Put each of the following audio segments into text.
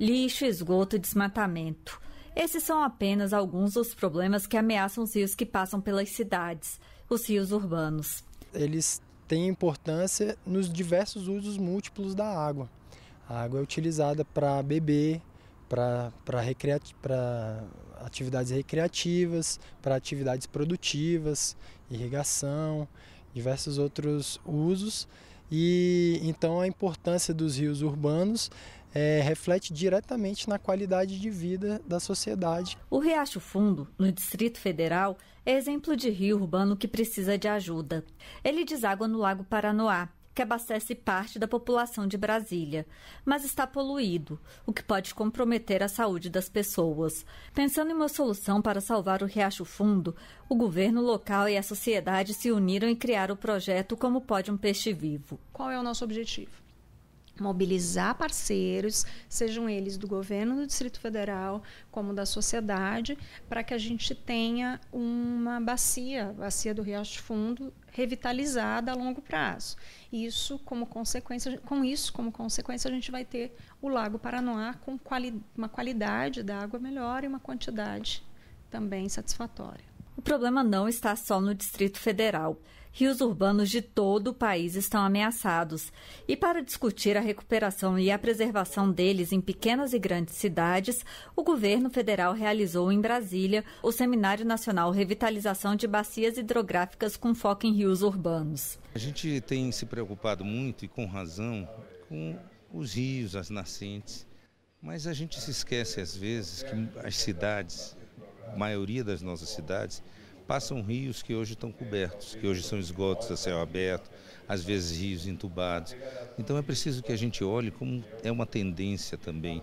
Lixo, esgoto e desmatamento. Esses são apenas alguns dos problemas que ameaçam os rios que passam pelas cidades, os rios urbanos. Eles têm importância nos diversos usos múltiplos da água. A água é utilizada para beber, para recreati atividades recreativas, para atividades produtivas, irrigação, diversos outros usos. E então a importância dos rios urbanos é, reflete diretamente na qualidade de vida da sociedade. O Riacho Fundo, no Distrito Federal, é exemplo de rio urbano que precisa de ajuda. Ele deságua no Lago Paranoá, que abastece parte da população de Brasília, mas está poluído, o que pode comprometer a saúde das pessoas. Pensando em uma solução para salvar o Riacho Fundo, o governo local e a sociedade se uniram e criaram o projeto Como Pode um Peixe Vivo. Qual é o nosso objetivo? mobilizar parceiros, sejam eles do governo do Distrito Federal, como da sociedade, para que a gente tenha uma bacia, bacia do Rio Riacho Fundo, revitalizada a longo prazo. Isso como consequência, com isso como consequência a gente vai ter o Lago Paranoá com quali uma qualidade da água melhor e uma quantidade também satisfatória. O problema não está só no Distrito Federal rios urbanos de todo o país estão ameaçados. E para discutir a recuperação e a preservação deles em pequenas e grandes cidades, o governo federal realizou em Brasília o Seminário Nacional Revitalização de Bacias Hidrográficas com foco em rios urbanos. A gente tem se preocupado muito e com razão com os rios, as nascentes. Mas a gente se esquece às vezes que as cidades, a maioria das nossas cidades, passam rios que hoje estão cobertos, que hoje são esgotos a céu aberto, às vezes rios entubados. Então é preciso que a gente olhe como é uma tendência também,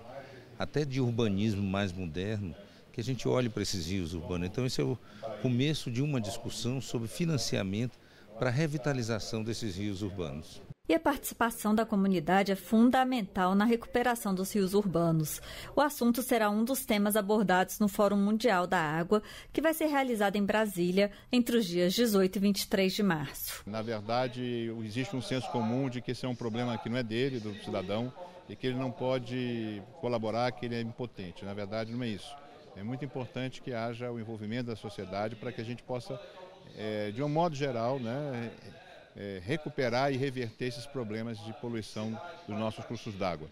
até de urbanismo mais moderno, que a gente olhe para esses rios urbanos. Então esse é o começo de uma discussão sobre financiamento para a revitalização desses rios urbanos e a participação da comunidade é fundamental na recuperação dos rios urbanos. O assunto será um dos temas abordados no Fórum Mundial da Água, que vai ser realizado em Brasília entre os dias 18 e 23 de março. Na verdade, existe um senso comum de que esse é um problema que não é dele, do cidadão, e que ele não pode colaborar, que ele é impotente. Na verdade, não é isso. É muito importante que haja o envolvimento da sociedade para que a gente possa, é, de um modo geral, né, é, recuperar e reverter esses problemas de poluição dos nossos cursos d'água.